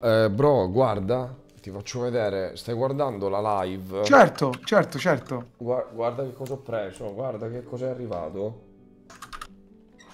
Eh, bro, guarda, ti faccio vedere, stai guardando la live? Certo, certo, certo. Gua guarda che cosa ho preso, guarda che cosa è arrivato.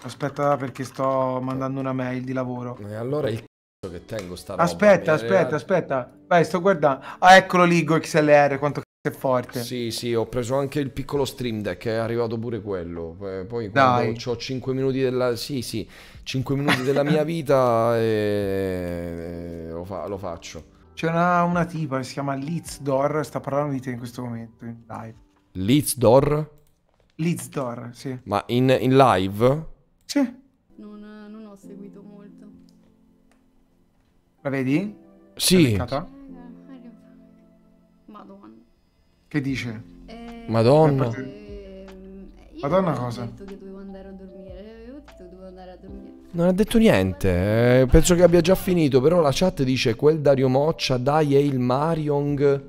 Aspetta perché sto mandando una mail di lavoro. E allora il c***o che tengo sta roba. Aspetta, aspetta, aspetta. Vai, sto guardando. Ah, eccolo l'Igo XLR, quanto è forte. Sì, sì, ho preso anche il piccolo stream deck, è arrivato pure quello. Eh, poi quando ho 5 minuti della... Sì, sì, 5 minuti della mia vita e... Eh, eh, lo, fa... lo, faccio. C'è una, una, tipa che si chiama Lizdor, sta parlando di te in questo momento, in live. Lizdor? Lizdor, sì. Ma in, in live? Sì. Non, non, ho seguito molto. La vedi? Sì. La Che dice? Eh, Madonna. Eh, Madonna cosa? Ho detto che dovevo andare a dormire. Avevo detto che dovevo andare a dormire. Non ha detto niente. Eh, penso che abbia già finito. Però la chat dice quel Dario Moccia, dai, è il Mariong.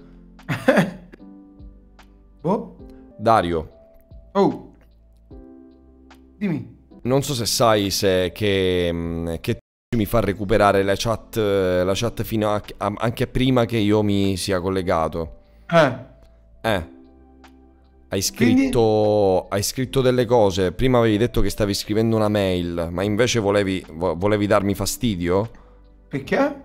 oh? Dario. Oh. Dimmi. Non so se sai se che, mm, che mi fa recuperare la chat, la chat fino a, a, anche prima che io mi sia collegato. Eh. Eh. Hai scritto, Quindi... hai scritto delle cose. Prima avevi detto che stavi scrivendo una mail, ma invece volevi, volevi darmi fastidio? Perché?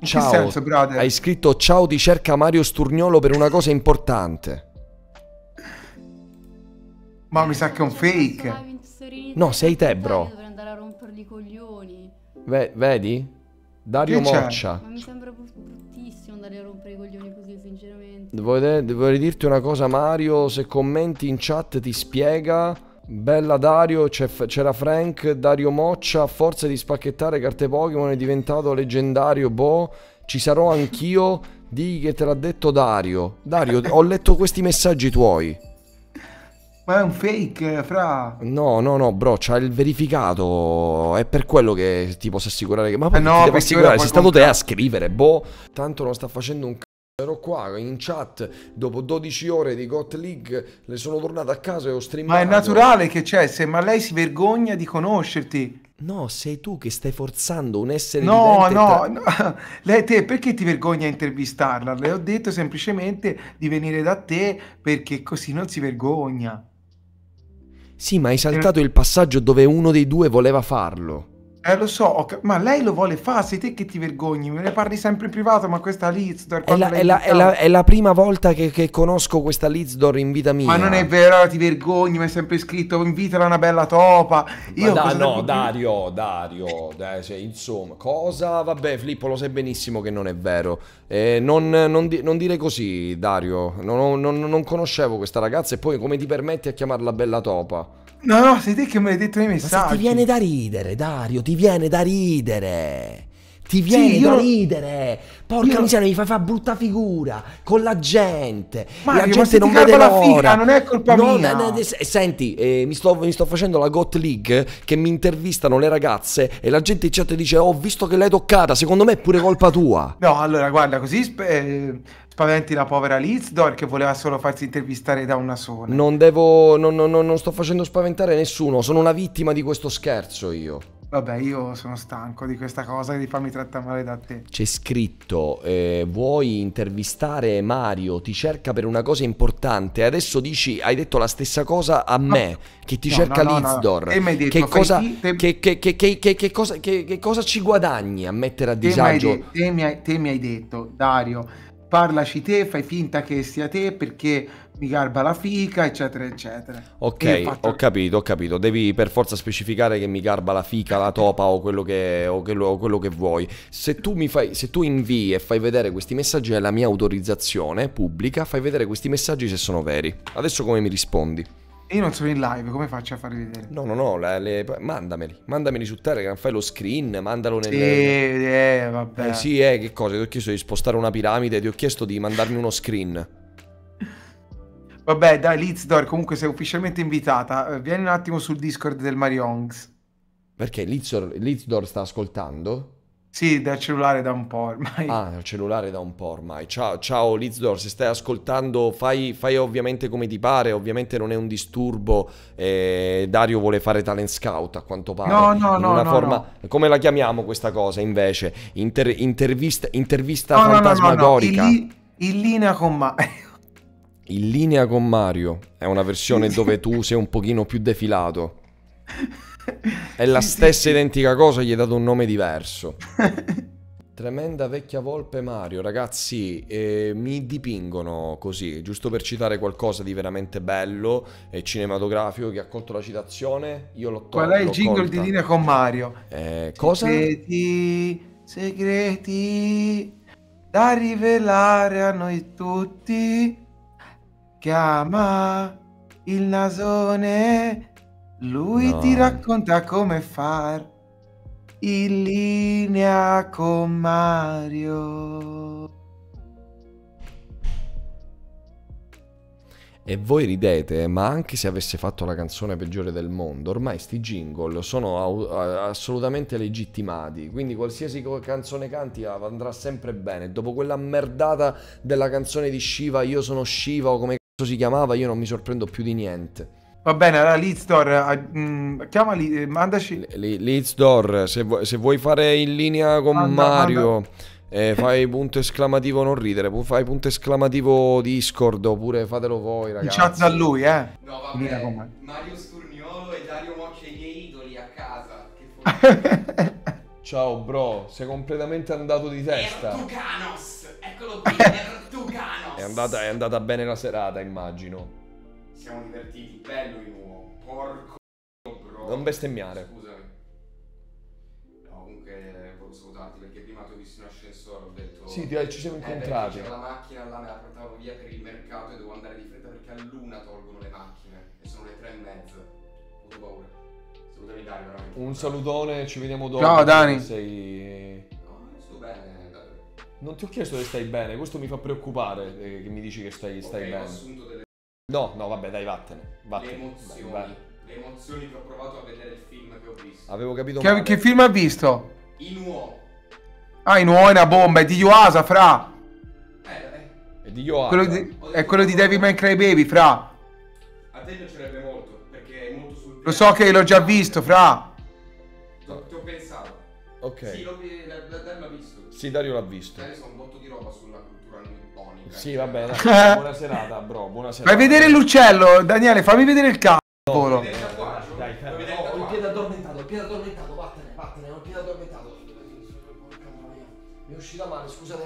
In ciao, senso, Hai scritto ciao ti cerca Mario Sturniolo per una cosa importante. Ma mi sa che è un fake. No, sei te, bro. Dovrei andare a romperli i coglioni. vedi? Dario Moccia. Ma mi sembra brutto tantissimo andare a rompere i coglioni così, sinceramente. Devo, vorrei dirti una cosa, Mario. Se commenti in chat ti spiega. Bella Dario, c'era Frank, Dario Moccia, a forza di spacchettare carte Pokémon è diventato leggendario, boh, ci sarò anch'io, digli che te l'ha detto Dario. Dario, ho letto questi messaggi tuoi. Ma è un fake, fra. No, no, no, bro, c'ha il verificato. È per quello che ti posso assicurare che. Ma poi eh no, ti devo assicurare, sei stato te a scrivere, boh. Tanto non sta facendo un c***o. Ero qua in chat dopo 12 ore di Got League, le sono tornato a casa e ho streamato. Ma è naturale che c'è, se ma lei si vergogna di conoscerti. No, sei tu che stai forzando un essere No, no, tra... no. Lei, te, perché ti vergogna a intervistarla? Le ho detto semplicemente di venire da te perché così non si vergogna. Sì, ma hai saltato il passaggio dove uno dei due voleva farlo. Eh, lo so, ca- ma lei lo vuole fare, sei te che ti vergogni, me ne parli sempre in privato, ma questa Lizdor... È la, è, è, è la, prima volta che, che conosco questa Lizdor in vita mia. Ma non è vero, ti vergogni, mi hai sempre scritto, invitala una bella topa. Io da, no, Dario, Dario, dai, cioè, insomma, cosa? Vabbè, Flippo, lo sai benissimo che non è vero. Eh, non, non, di, non, dire così, Dario, non, non conoscevo questa ragazza e poi come ti permetti a chiamarla bella topa? No, no, sei te che me l'hai detto nei messaggi. Ma ti viene da ridere, Dario, ti viene da ridere. Ti viene sì, da io... ridere. Porca io... miseria, mi fai fare brutta figura con la gente. Mario, la gente ma non vede la figa, non è colpa non, mia. Ne, ne, senti, eh, mi, sto, mi, sto, facendo la Got League che mi intervistano le ragazze e la gente in chat dice oh, "Ho oh, visto che l'hai toccata, secondo me è pure colpa tua". No, allora guarda, così eh, spaventi la povera Lizdor che voleva solo farsi intervistare da una sola. Non devo. Non, non, non sto facendo spaventare nessuno. Sono una vittima di questo scherzo io. Vabbè, io sono stanco di questa cosa di farmi trattare male da te. C'è scritto: eh, Vuoi intervistare Mario? Ti cerca per una cosa importante. Adesso dici: Hai detto la stessa cosa a me, no. che ti no, cerca no, Lizdor. E mi hai detto: che cosa, te... che, che, che, cosa, che, cosa, ci guadagni a mettere a disagio? Te mi hai, de te mi hai, te mi hai detto, Dario parlaci te, fai finta che sia te perché mi garba la fica, eccetera, eccetera. Ok, fatto... ho capito, ho capito. Devi per forza specificare che mi garba la fica, la topa o quello che, o quello, o quello che vuoi. Se tu, mi fai, se tu invii e fai vedere questi messaggi alla mia autorizzazione pubblica, fai vedere questi messaggi se sono veri. Adesso come mi rispondi? Io non sono in live, come faccio a farli vedere? No, no, no, le, le, mandameli, mandameli su Telegram, fai lo screen, mandalo nel... Sì, eh, vabbè. Eh, sì, eh, che cosa? Ti ho chiesto di spostare una piramide, ti ho chiesto di mandarmi uno screen. Vabbè, dai, Lizdor, comunque sei ufficialmente invitata. Eh, vieni un attimo sul Discord del Mariongs. Perché Lizdor, Lizdor sta ascoltando? Sì, dal cellulare da un po' ormai. Ah, dal cellulare da un po' ormai. Ciao, ciao Lizdor, se stai ascoltando fai, fai, ovviamente come ti pare, ovviamente non è un disturbo. Eh, Dario vuole fare talent scout a quanto pare. No, no, in no. Una no, forma... No. Come la chiamiamo questa cosa invece? Inter- intervista intervista no, fantasmagorica. No, in, li- in linea con Mario. in linea con Mario. È una versione dove tu sei un pochino più defilato. È la stessa identica cosa, gli hai dato un nome diverso. Tremenda vecchia volpe Mario, ragazzi, eh, mi dipingono così, giusto per citare qualcosa di veramente bello e cinematografico che ha colto la citazione, io l'ho tolto. Qual è il jingle colta. di Dina con Mario? Eh, cosa? Segreti, segreti da rivelare a noi tutti, chiama il nasone lui no. ti racconta come far in linea con Mario. E voi ridete, ma anche se avesse fatto la canzone peggiore del mondo, ormai sti jingle sono assolutamente legittimati, quindi qualsiasi canzone canti ah, andrà sempre bene. Dopo quella merdata della canzone di Shiva, io sono Shiva o come cazzo si chiamava, io non mi sorprendo più di niente. Va bene, allora Leeds Door, mh, mm, chiamali, eh, mandaci. Leeds Door, se, vu- se, vuoi fare in linea con anda, Mario, anda. Eh, fai punto esclamativo, non ridere, fai punto esclamativo Discord oppure fatelo voi, ragazzi. In chat da lui, eh. No, va bene, Mario Sturniolo e Dario Moccia i miei idoli a casa. Che Ciao bro, sei completamente andato di testa. Ertuganos, eccolo qui, Ertuganos. è, andata, è andata bene la serata, immagino siamo divertiti, bello di nuovo, porco bro. Non bestemmiare. Scusami. No, comunque volevo salutarti perché prima ti ho visto in ascensore, ho detto... Sì, dai, ci siamo eh, incontrati. Eh, la macchina là, me la portavo via per il mercato e devo andare di fretta perché a luna tolgono le macchine e sono le tre e mezza. Ho avuto paura. Salutami Dario, veramente. Un salutone, ci vediamo dopo. Ciao Dani. Sei... No, sto bene. Non ti ho chiesto se stai bene, questo mi fa preoccupare eh, che mi dici che stai, stai okay, bene. No, no, vabbè, dai, vattene. vattene. Le emozioni. Vai, vai. Le emozioni che ho provato a vedere il film che ho visto. Avevo capito Che, male. che film ha visto? Inuo. Ah, Inuo è una bomba, è di Yoasa, fra. Eh, eh. È di Yoasa. Quello di, è quello di David Man Cry Baby, fra. A te piacerebbe molto, perché è molto sul... Lo so che l'ho già visto, fra. Ti ho pensato. Ok. Sì, Dario l'ha, visto. Sì, Dario l'ha visto. Eh, sono un botto di roba sulla sì, vabbè, dai, buona serata, bro. Buona serata. Fai vedere l'uccello, Daniele, fammi vedere il cavolo. Dai, fermi. Oh, il piede addormentato, il piede addormentato, vattene, vattene, ho il piede addormentato. Mi è uscita male, scusate.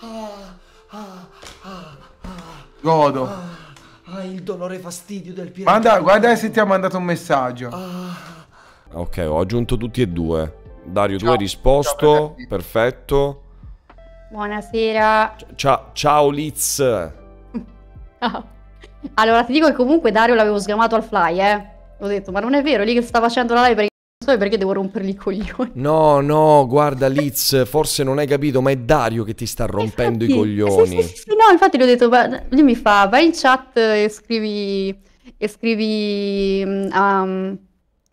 Ah, ah, ah, ah, ah. Godo. Ah, ah, il dolore fastidio del piede. Manda, guarda se ti ha mandato un messaggio. Ah. Ok, ho aggiunto tutti e due. Dario, Ciao. tu hai risposto. Ciao, perfetto. Buonasera. Ciao, ciao Liz. allora ti dico che comunque Dario l'avevo sgamato al fly, eh. Ho detto, ma non è vero, lì che sta facendo la live perché perché devo rompergli i coglioni. No, no, guarda Liz, forse non hai capito, ma è Dario che ti sta rompendo infatti, i coglioni. Sì, sì, sì, no, infatti gli ho detto, lui mi fa, vai in chat e scrivi, e scrivi um,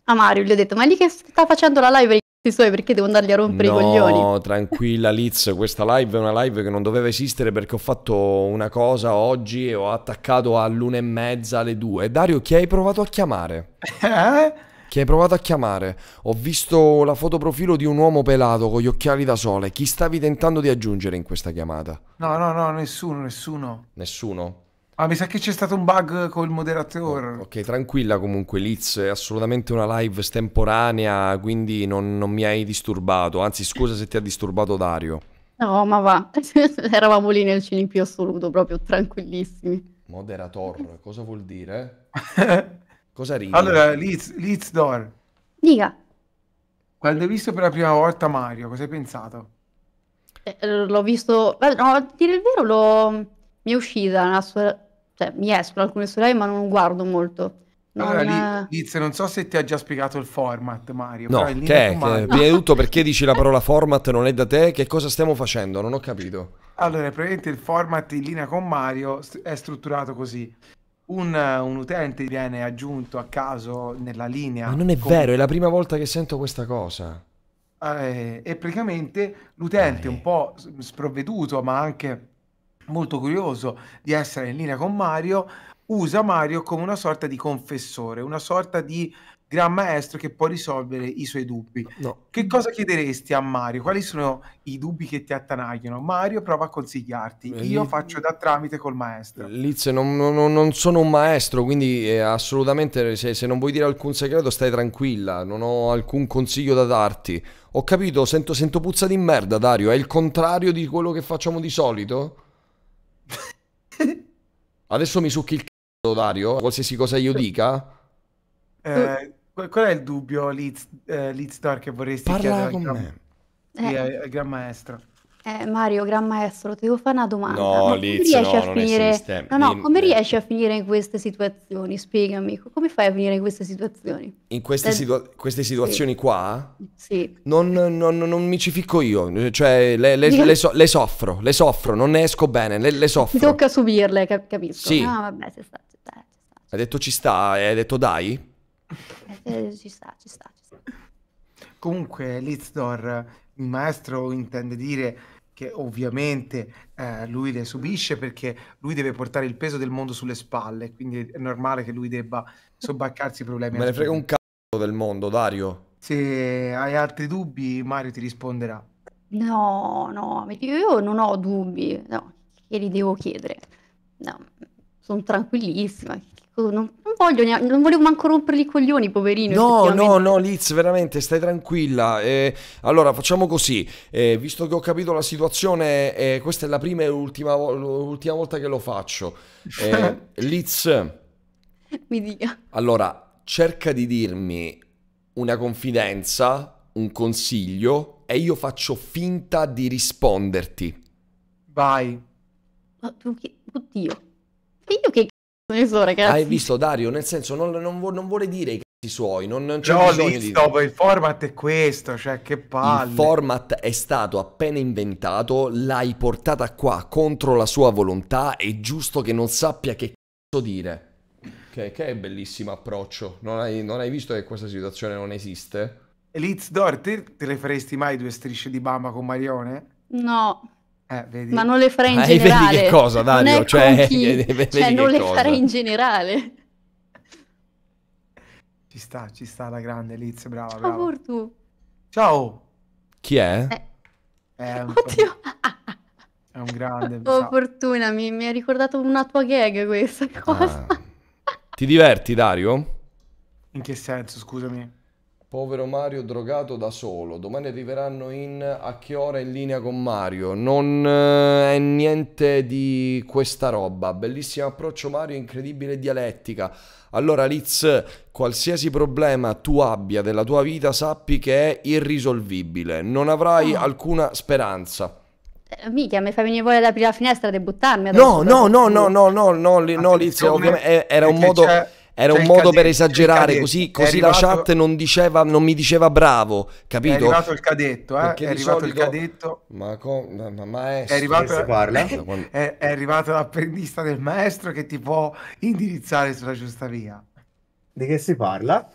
a Mario, gli ho detto, ma lì che sta facendo la live i suoi perché devo andargli a rompere no, i coglioni. No, tranquilla Liz, questa live è una live che non doveva esistere perché ho fatto una cosa oggi e ho attaccato all'una e mezza alle due. Dario, chi hai provato a chiamare? Eh? Chi hai provato a chiamare? Ho visto la fotoprofilo di un uomo pelato con gli occhiali da sole. Chi stavi tentando di aggiungere in questa chiamata? No, no, no, nessuno, nessuno. Nessuno? Ah, mi sa che c'è stato un bug col moderatore. Ok, tranquilla comunque, Liz, è assolutamente una live estemporanea, quindi non, non mi hai disturbato. Anzi, scusa se ti ha disturbato Dario. No, ma va, eravamo lì nel cine più assoluto, proprio tranquillissimi. Moderator, cosa vuol dire? cosa ridi? Allora, Liz, Liz Dor. Dica. Quando hai visto per la prima volta Mario, cosa hai pensato? Eh, l'ho visto... No, a dire il vero, l'ho mi è uscita una, sor- cioè, mi escono alcune storie, ma non guardo molto. Non... Allora, eh, Liz, non so se ti ha già spiegato il format, Mario. No, che, che è, prima di tutto perché dici la parola format non è da te? Che cosa stiamo facendo? Non ho capito. Allora, praticamente il format in linea con Mario è strutturato così. Un, un utente viene aggiunto a caso nella linea. Ma non è con... vero, è la prima volta che sento questa cosa. Eh, e praticamente l'utente eh. un po' sprovveduto, ma anche molto curioso di essere in linea con Mario, usa Mario come una sorta di confessore, una sorta di gran maestro che può risolvere i suoi dubbi. No. Che cosa chiederesti a Mario? Quali sono i dubbi che ti attanagliano? Mario prova a consigliarti, Beh, io lì... faccio da tramite col maestro. Liz, non, non, non, sono un maestro, quindi eh, assolutamente se, se, non vuoi dire alcun segreto stai tranquilla, non ho alcun consiglio da darti. Ho capito, sento, sento puzza di merda Dario, è il contrario di quello che facciamo di solito? Adesso mi succhi il c***o, Dario, qualsiasi cosa io dica. Eh, qual è il dubbio, Liz, eh, Liz Dar, che vorresti Parla chiedere al, gran... Sì, eh. al, al gran maestro? Eh, Mario, Gran Maestro, ti devo fare una domanda. No, Ma Liz, come riesci no, a finire... No, no, come riesci a finire in queste situazioni? Spiegami, come fai a finire in queste situazioni? In queste, eh, situa queste situazioni sì. qua? Sì. Non, non, non, mi ci ficco io, cioè le, le, le, so le, soffro, le soffro, non ne esco bene, le, soffro. Ti tocca subirle, cap capisco. Sì. No, vabbè, ci sta, ci sta, ci sta. Hai detto ci sta, hai detto dai? Eh, eh, ci sta, ci sta, ci sta. Comunque, Lizdor, il maestro intende dire che ovviamente eh, lui le subisce perché lui deve portare il peso del mondo sulle spalle, quindi è normale che lui debba sobbaccarsi i problemi. Me ne frega un cazzo del mondo, Dario. Se hai altri dubbi, Mario ti risponderà. No, no, io non ho dubbi, no, che li devo chiedere. No, sono tranquillissima, Oh, non, non, voglio neanche, non volevo manco rompere i coglioni, poverino. No, no, no, Liz, veramente stai tranquilla. Eh, allora, facciamo così. Eh, visto che ho capito la situazione, eh, questa è la prima e ultima, l'ultima volta che lo faccio. Eh, Liz, mi dica. Allora, cerca di dirmi una confidenza, un consiglio, e io faccio finta di risponderti. Vai. Oddio. Io che, visto, ragazzi. Hai visto Dario, nel senso non, non, vu- non vuole dire i cazzi suoi, non, non c'è no, bisogno di... No, il format è questo, cioè che palle. Il format è stato appena inventato, l'hai portata qua contro la sua volontà, è giusto che non sappia che cazzo dire. Che, che è bellissimo approccio. Non hai, non hai visto che questa situazione non esiste? Liz te, te le faresti mai due strisce di Bama con Marione? No. Eh, Ma non le farei in eh, generale. Vedi che cosa, Dario? Non cioè, chi... cioè non le cosa. farei in generale. Ci sta, ci sta la grande Liz, brava, brava. Ciao, tu. Ciao. Chi è? Eh. È un, Oddio. È un grande. Oh, fortuna, mi, mi, ha ricordato una tua gag questa ah. cosa. Ah. Ti diverti, Dario? In che senso, scusami? Povero Mario drogato da solo. Domani arriveranno in a che ora in linea con Mario. Non eh, è niente di questa roba. Bellissimo approccio Mario, incredibile dialettica. Allora Liz, qualsiasi problema tu abbia della tua vita, sappi che è irrisolvibile. Non avrai oh. alcuna speranza. Eh, Mica, mi fai venire voglia di aprire la finestra e buttarmi. No, no, no, no, no, no, no, no, Liz, ovviamente eh, era un modo... C'è era un cioè, modo per esagerare, così, così arrivato, la chat non, diceva, non, mi diceva bravo, capito? È arrivato il cadetto, eh? Perché è arrivato solito... il cadetto. Ma, con... ma maestro, è arrivato, parla? è, è arrivato l'apprendista del maestro che ti può indirizzare sulla giusta via. Di che si parla?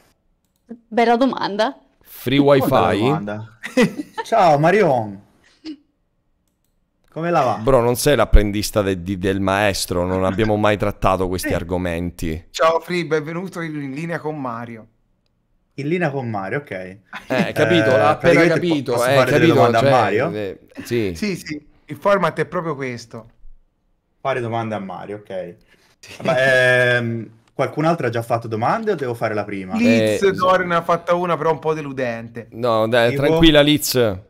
Bella domanda. Free wifi? Domanda. Ciao Marion. Come la va? Bro, non sei l'apprendista de, de, del maestro, non abbiamo mai trattato questi argomenti. Ciao Fri, benvenuto in linea con Mario. In linea con Mario, ok. Eh, eh capito, eh, appena capito. Posso eh, fare capito, domande cioè, a Mario? Eh, sì. sì, sì, il format è proprio questo. Fare domande a Mario, ok. Sì. Vabbè, ehm, Qualcun altro ha già fatto domande o devo fare la prima? Liz eh, Dorin ha fatta una però un po' deludente. No, dai, tranquilla Liz.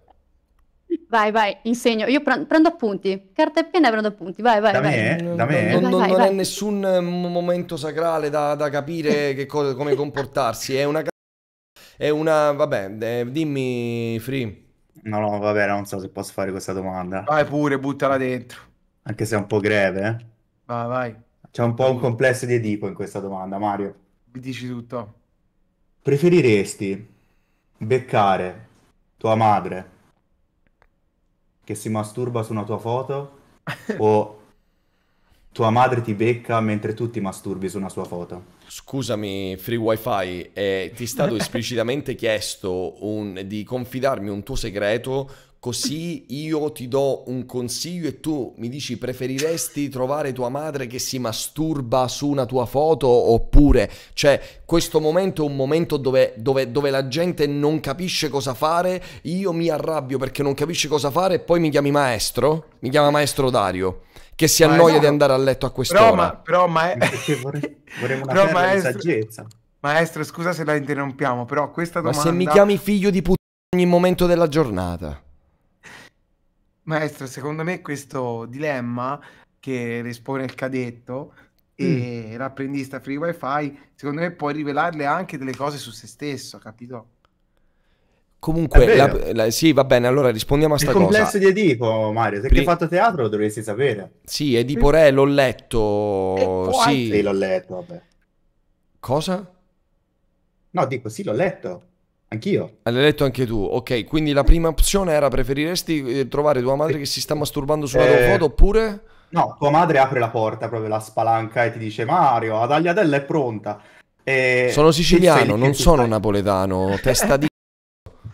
Vai, vai, insegno. Io prendo appunti. Carta e penna e prendo appunti. Vai, vai. Da vai. me? Da me? Non, non, non è nessun mm, momento sacrale da, da capire co- come comportarsi. È una... È una... Vabbè, eh, dimmi, Free. No, no, vabbè, non so se posso fare questa domanda. Vai pure, buttala dentro. Anche se è un po' greve. Eh? Vai, vai. C'è un po' un complesso di Edipo in questa domanda, Mario. Mi dici tutto. Preferiresti beccare tua madre che si masturba su una tua foto o tua madre ti becca mentre tu ti masturbi su una sua foto. Scusami, Free wifi, eh, ti è stato esplicitamente chiesto un, di confidarmi un tuo segreto Così io ti do un consiglio e tu mi dici preferiresti trovare tua madre che si masturba su una tua foto oppure, cioè, questo momento è un momento dove, dove, dove la gente non capisce cosa fare, io mi arrabbio perché non capisce cosa fare e poi mi chiami maestro? Mi chiama maestro Dario che si annoia no, di andare a letto a quest'ora. Però, ma, però, ma... vorrei, vorrei una però maestro, saggezza. Maestro, scusa se la interrompiamo, però questa domanda... Ma se mi chiami figlio di puttana ogni momento della giornata... Maestro, secondo me questo dilemma che espone il cadetto e mm. l'apprendista free wifi, secondo me può rivelarle anche delle cose su se stesso, capito? Comunque, la, la, sì, va bene, allora rispondiamo a sta cosa. Il complesso cosa. di Edipo, Mario, se Pri... hai fatto teatro lo dovresti sapere. Sì, Edipo Re l'ho letto, sì. Sì, l'ho letto, vabbè. Cosa? No, dico, sì, l'ho letto. Anch'io. L'hai letto anche tu, ok. Quindi la prima opzione era preferiresti eh, trovare tua madre che si sta masturbando sulla eh... foto oppure... No, tua madre apre la porta, proprio la spalanca e ti dice Mario, la tagliatella è pronta. E... Sono siciliano, non sono stai... napoletano, testa di...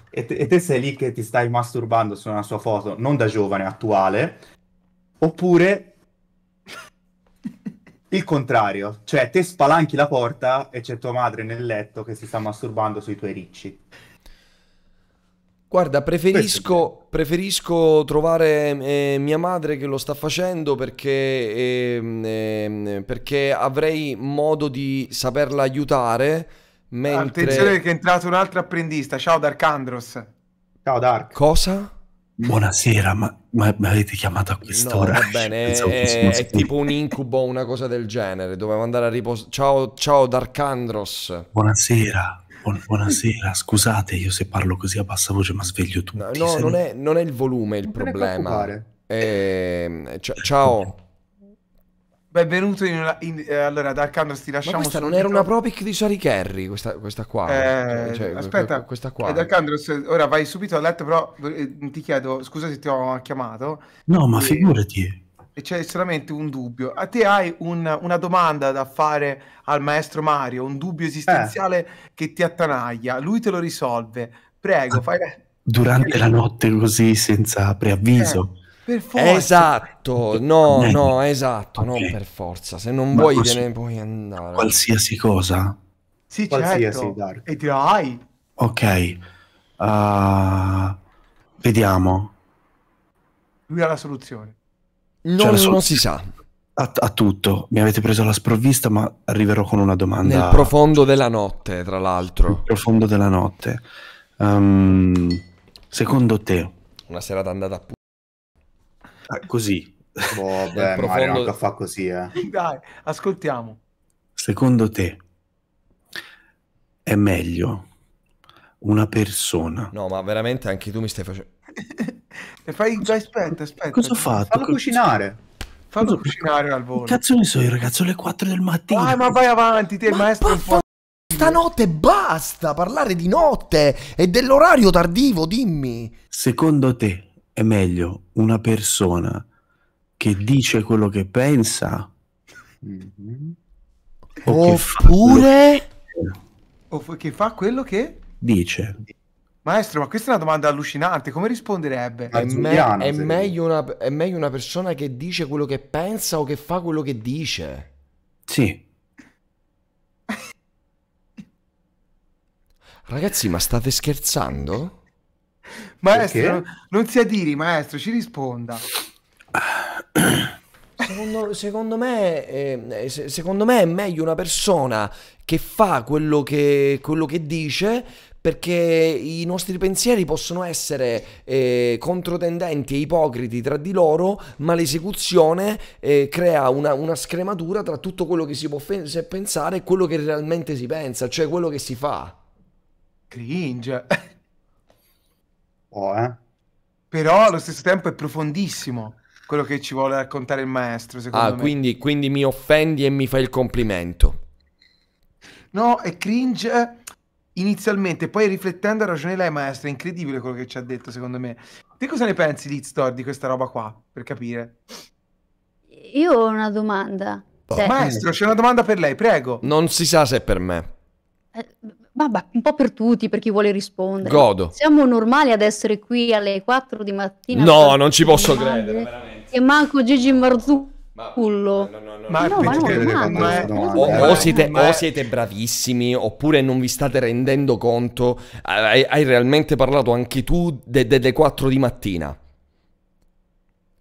e, te, e te sei lì che ti stai masturbando su una sua foto, non da giovane, attuale, oppure il contrario, cioè te spalanchi la porta e c'è tua madre nel letto che si sta masturbando sui tuoi ricci. Guarda, preferisco, preferisco trovare eh, mia madre che lo sta facendo perché, eh, eh, perché avrei modo di saperla aiutare. Mentre... Attenzione che è entrato un altro apprendista. Ciao Dark Andros. Ciao Dark. Cosa? Buonasera, ma, ma, mi avete chiamato a quest'ora? No, va bene, è, è tipo un incubo o una cosa del genere, dovevo andare a riposare. Ciao, ciao Darkandros. Buonasera, buon, buonasera, scusate io se parlo così a bassa voce ma sveglio tutti. No, no non, è, non, è, il volume il non problema. Eh, ciao. Benvenuto in, una, in eh, allora Darkandros ti lasciamo Ma questa subito. non era una propic di Sari Kerry questa, questa, qua. Eh, cioè, cioè aspetta, questa qua. Eh, Darkandros ora vai subito a letto però eh, ti chiedo scusa se ti ho chiamato. No, ma e, figurati. E c'è solamente un dubbio. A te hai un, una domanda da fare al maestro Mario, un dubbio esistenziale eh. che ti attanaglia. Lui te lo risolve. Prego, ah, fai Durante la notte così senza preavviso. Eh. Per forza. Esatto, eh, no, eh, no, esatto, okay. non per forza. Se non Ma vuoi te ne puoi andare. Qualsiasi cosa? Sì, certo. qualsiasi, certo. Dark. E dai. Ok. Uh, vediamo. Lui ha la soluzione. Non, la soluzione. non si sa. A, a, tutto. Mi avete preso la sprovvista, ma arriverò con una domanda. Nel profondo della notte, tra l'altro. Nel profondo della notte. Um, secondo te... Una serata andata a eh, così. Oh, beh, profondo... Mario, fa così, eh. Dai, ascoltiamo. Secondo te è meglio una persona... No, ma veramente anche tu mi stai facendo... e fai... Cosa... Aspetta, aspetta. Cosa ho fatto? Fallo cucinare. Fallo cucinare al volo. Cazzo ne so io, ragazzo, Le 4 del mattino. Vai, ma vai avanti, te, ma il maestro è un Stanotte basta parlare di notte e dell'orario tardivo, dimmi. Secondo te è meglio una persona che dice quello che pensa mm-hmm. o oppure o che fa quello che dice maestro ma questa è una domanda allucinante come risponderebbe è, me- è, meglio una, è meglio una persona che dice quello che pensa o che fa quello che dice sì ragazzi ma state scherzando? Maestro, Perché? non si adiri, maestro, ci risponda. Secondo, secondo, me, eh, eh secondo, me, è meglio una persona che fa quello che, quello che dice perché i nostri pensieri possono essere eh, controtendenti e ipocriti tra di loro, ma l'esecuzione eh, crea una, una, scrematura tra tutto quello che si può pensare e quello che realmente si pensa, cioè quello che si fa. Cringe po', eh. Però allo stesso tempo è profondissimo quello che ci vuole raccontare il maestro, secondo ah, me. Quindi, quindi mi offendi e mi fai il complimento. No, è cringe inizialmente, poi riflettendo ragione lei maestro, è incredibile quello che ci ha detto secondo me. Te cosa ne pensi di Store di questa roba qua, per capire? Io ho una domanda. Oh. Maestro, c'è una domanda per lei, prego. Non si sa se è per me. Eh, vabbè, un po' per tutti, per chi vuole rispondere. Godo. Siamo normali ad essere qui alle 4 di mattina. No, non ci posso male, credere, veramente. E manco Gigi Marzucco. Eh. Ma, o, siete, o, siete, bravissimi oppure non vi state rendendo conto. Eh, hai, hai realmente parlato anche tu delle de, de 4 di mattina.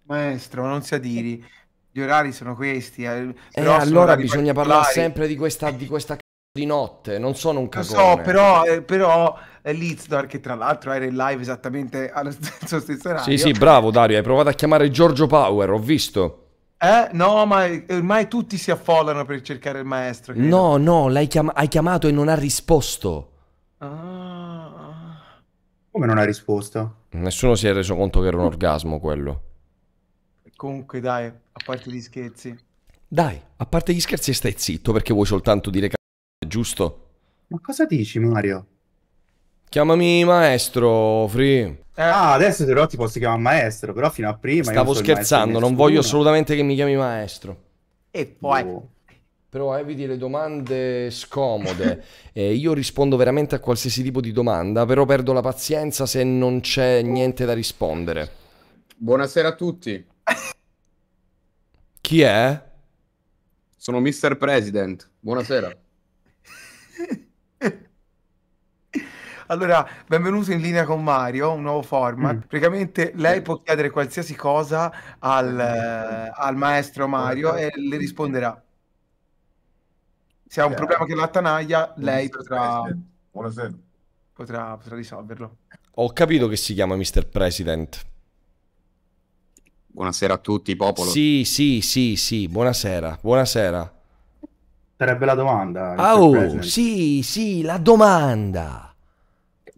Maestro, non si adiri. Gli orari sono questi. Eh, però allora bisogna parlare sempre di questa, di questa di notte, non sono un cagone. Lo so, però, eh, però eh, Lizdor, che tra l'altro era in live esattamente allo stesso stesso orario. Sì, sì, bravo Dario, hai provato a chiamare Giorgio Power, ho visto. Eh? No, ma ormai tutti si affollano per cercare il maestro. Credo. No, no, l'hai chiam- hai chiamato e non ha risposto. Ah. ah. Come non ha risposto? Nessuno si è reso conto che era un orgasmo quello. Comunque dai, a parte gli scherzi. Dai, a parte gli scherzi stai zitto perché vuoi soltanto dire che giusto? Ma cosa dici, Mario? Chiamami maestro, Free. Eh. ah, adesso però ti posso chiamare maestro, però fino a prima... Stavo scherzando, non voglio assolutamente che mi chiami maestro. E poi... Oh. Però eviti eh, le domande scomode. eh, io rispondo veramente a qualsiasi tipo di domanda, però perdo la pazienza se non c'è niente da rispondere. Buonasera a tutti. Chi è? Sono Mr. President. Buonasera. Allora, benvenuto in linea con Mario, un nuovo format. Mm. Praticamente lei può chiedere qualsiasi cosa al, eh, al maestro Mario e le risponderà. Se ha un problema che l'attanaglia, lei potrà, potrà, potrà risolverlo. Ho capito che si chiama Mr. President. Buonasera a tutti, popolo. Sì, sì, sì, sì, buonasera, buonasera. Sarebbe la domanda. Oh, sì, sì, la domanda.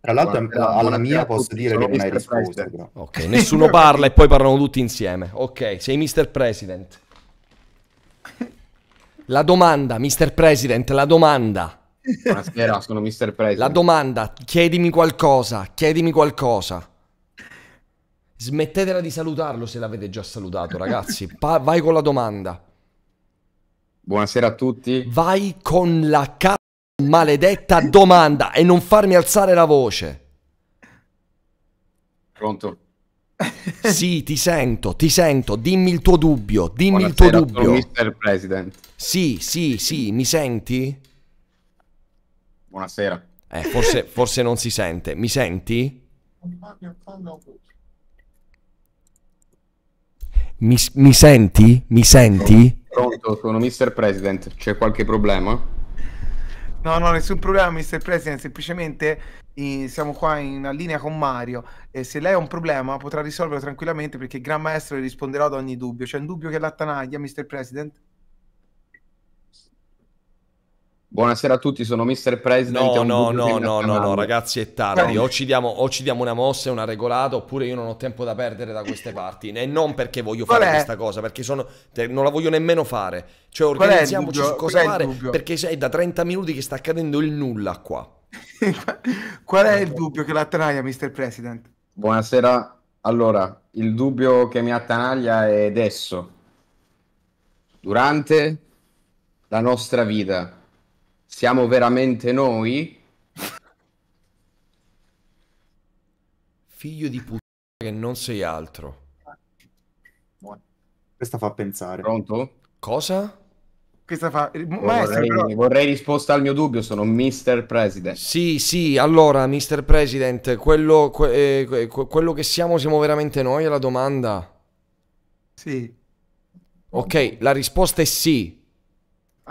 Tra l'altro alla mia posso dire che non hai risposto. Ok, nessuno parla e poi parlano tutti insieme. Ok, sei Mr. President. La domanda, Mr. President, la domanda. Buonasera, sono Mr. President. La domanda, chiedimi qualcosa, chiedimi qualcosa. Smettetela di salutarlo se l'avete già salutato, ragazzi. Pa vai con la domanda. Buonasera a tutti. Vai con la K maledetta domanda e non farmi alzare la voce. Pronto? sì, ti sento, ti sento. Dimmi il tuo dubbio, dimmi Buonasera, il tuo dubbio. Mister President. Sì, sì, sì, mi senti? Buonasera. Eh, forse, forse non si sente. Mi senti? Mi, mi senti? Mi senti? Pronto, sono Mister President. C'è qualche problema? No, no, nessun problema, Mr. President. Semplicemente eh, siamo qua in linea con Mario. E se lei ha un problema potrà risolverlo tranquillamente perché il Gran Maestro le risponderà ad ogni dubbio. C'è un dubbio che l'attanaglia, Mr. President? Buonasera a tutti, sono Mr. President. No, no, no, no, no, no, ragazzi, è tardi. O ci, diamo, o ci, diamo, una mossa e una regolata, oppure io non ho tempo da perdere da queste parti. E non perché voglio fare questa cosa, perché sono, non la voglio nemmeno fare. Cioè, organizziamoci su cosa Qual fare, perché è da 30 minuti che sta accadendo il nulla qua. Qual è il dubbio che la traia, Mr. President? Buonasera. Allora, il dubbio che mi attanaglia è adesso. Durante la nostra vita siamo veramente noi? Figlio di puttana che non sei altro. Questa fa pensare. Pronto? Cosa? Questa fa... Maestro, vorrei, però... vorrei, risposta al mio dubbio, sono Mr. President. Sì, sì, allora, Mr. President, quello, eh, quello che siamo, siamo veramente noi? È la domanda. Sì. Ok, la risposta è sì.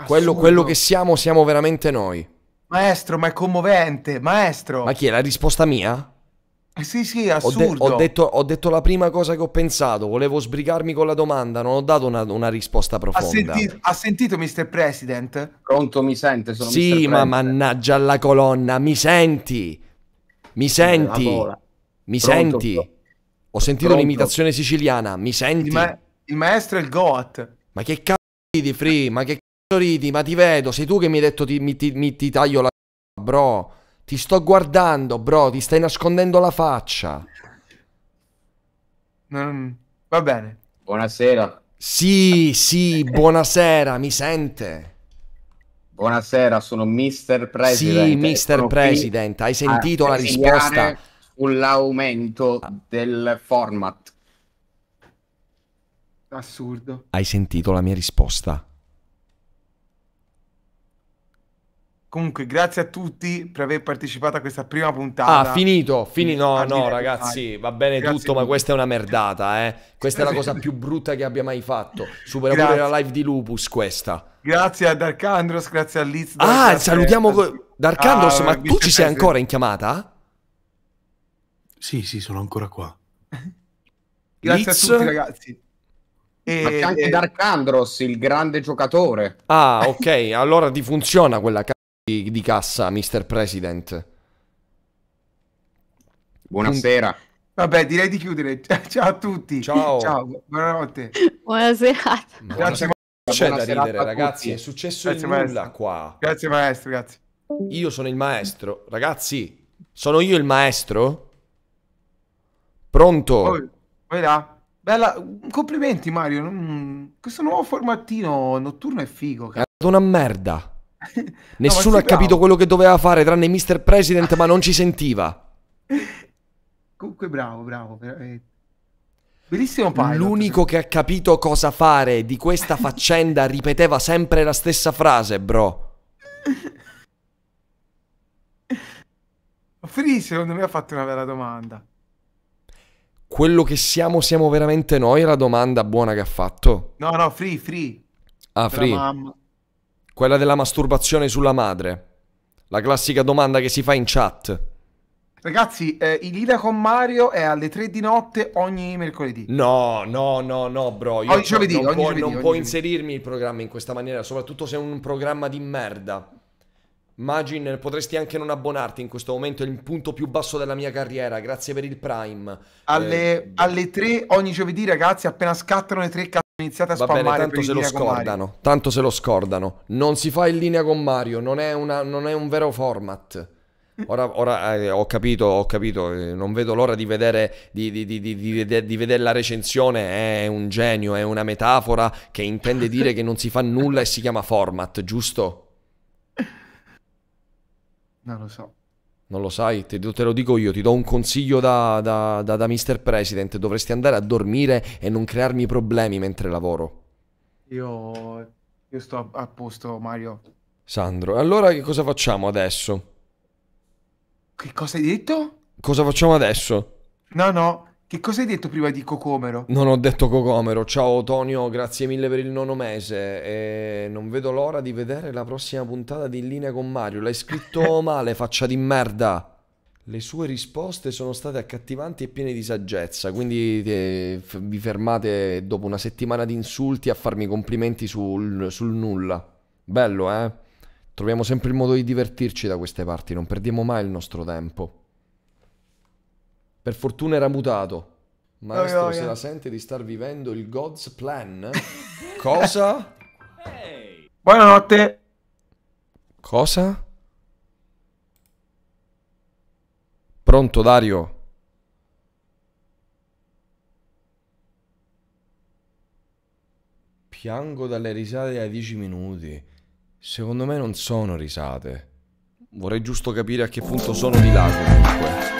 Quello, quello che siamo, siamo veramente noi. Maestro, ma è commovente, maestro. Ma chi è la risposta mia? Eh sì, sì, assurdo. Ho, de ho, detto, ho, detto, la prima cosa che ho pensato, volevo sbrigarmi con la domanda, non ho dato una, una risposta profonda. Ha, senti ha, sentito, Mr. President? Pronto, mi sente? Sono sì, ma mannaggia alla colonna, mi senti? Mi senti? Mi Pronto, senti? ho sentito l'imitazione siciliana, mi senti? Il, ma il maestro è il Goat. Ma che cazzo di free? Ma che Riti, ma ti vedo, sei tu che mi hai detto ti, mi, ti, mi, ti taglio la bro. Ti sto guardando, bro, ti stai nascondendo la faccia. Non... Va bene. Buonasera. Sì, sì, buonasera, mi sente. Buonasera, sono Mr. President. Sì, Mr. President, hai sentito la risposta? Sull'aumento del format. Assurdo. Hai sentito la mia risposta? Comunque, grazie a tutti per aver partecipato a questa prima puntata. Ah, finito, finito. No, no, ragazzi, va bene grazie tutto, ma questa è una merdata, eh. Questa è la cosa più brutta che abbia mai fatto. Supera pure la live di Lupus questa. Grazie a Dark Andros, grazie a Liz. Ah, grazie salutiamo Dark ah, Andros, ah, ma tu ci sei ancora in chiamata? Sì, sì, sono ancora qua. grazie Liz... a tutti, ragazzi. E... Ma c'è anche Dark Andros, il grande giocatore. Ah, ok, allora ti funziona quella di, cassa, Mr. President. Buonasera. Vabbè, direi di chiudere. Ciao a tutti. Ciao. Ciao, buonanotte. Buonasera. Grazie. C'è da ridere, ragazzi. È successo grazie, nulla maestro. qua. Grazie, maestro. Grazie. Io sono il maestro. Ragazzi, sono io il maestro? Pronto? vai là. Bella, complimenti Mario. Mm, questo nuovo formattino notturno è figo. Cara. È una merda. Nessuno no, ha capito quello che doveva fare, tranne Mr. President, ma non ci sentiva. Comunque bravo, bravo. Bellissimo pilot. L'unico che ha capito cosa fare di questa faccenda ripeteva sempre la stessa frase, bro. Free secondo me ha fatto una vera domanda. Quello che siamo, siamo veramente noi? La domanda buona che ha fatto? No, no, Free, Free. Ah, Free. mamma. Quella della masturbazione sulla madre. La classica domanda che si fa in chat. Ragazzi, eh, il Ida con Mario è alle 3 di notte ogni mercoledì. No, no, no, no, bro. Io ogni giovedì, non, ogni può, giovedì, non ogni può giovedì. inserirmi il programma in questa maniera, soprattutto se è un programma di merda. Imagine, potresti anche non abbonarti in questo momento, è il punto più basso della mia carriera. Grazie per il Prime. Alle, eh, alle 3 ogni giovedì, ragazzi, appena scattano le 3 cazzo. Iniziate a Va bene, tanto se lo scordano. Tanto se lo scordano. Non si fa in linea con Mario, non è, una, non è un vero format. Ora, ora eh, ho capito, ho capito, eh, non vedo l'ora di vedere, di, di, di, di vedere la recensione, è un genio, è una metafora che intende dire che non si fa nulla e si chiama format, giusto? Non lo so. Non lo sai, te, te, lo dico io, ti do un consiglio da, da, da, da Mr. President, dovresti andare a dormire e non crearmi problemi mentre lavoro. Io, io sto a, a posto, Mario. Sandro, allora che cosa facciamo adesso? Che cosa hai detto? Cosa facciamo adesso? No, no, che cosa hai detto prima di Cocomero? Non ho detto Cocomero. Ciao Tonio, grazie mille per il nono mese. E non vedo l'ora di vedere la prossima puntata di In linea con Mario. L'hai scritto male, faccia di merda. Le sue risposte sono state accattivanti e piene di saggezza, quindi eh, vi fermate dopo una settimana di insulti a farmi complimenti sul, sul nulla. Bello, eh? Troviamo sempre il modo di divertirci da queste parti, non perdiamo mai il nostro tempo. Per fortuna era mutato. Maestro oh, oh, oh. se la sente di star vivendo il God's Plan? Cosa? Hey. Buonanotte. Cosa? Pronto Dario? Piango dalle risate da dieci minuti. Secondo me non sono risate. Vorrei giusto capire a che punto sono di là comunque.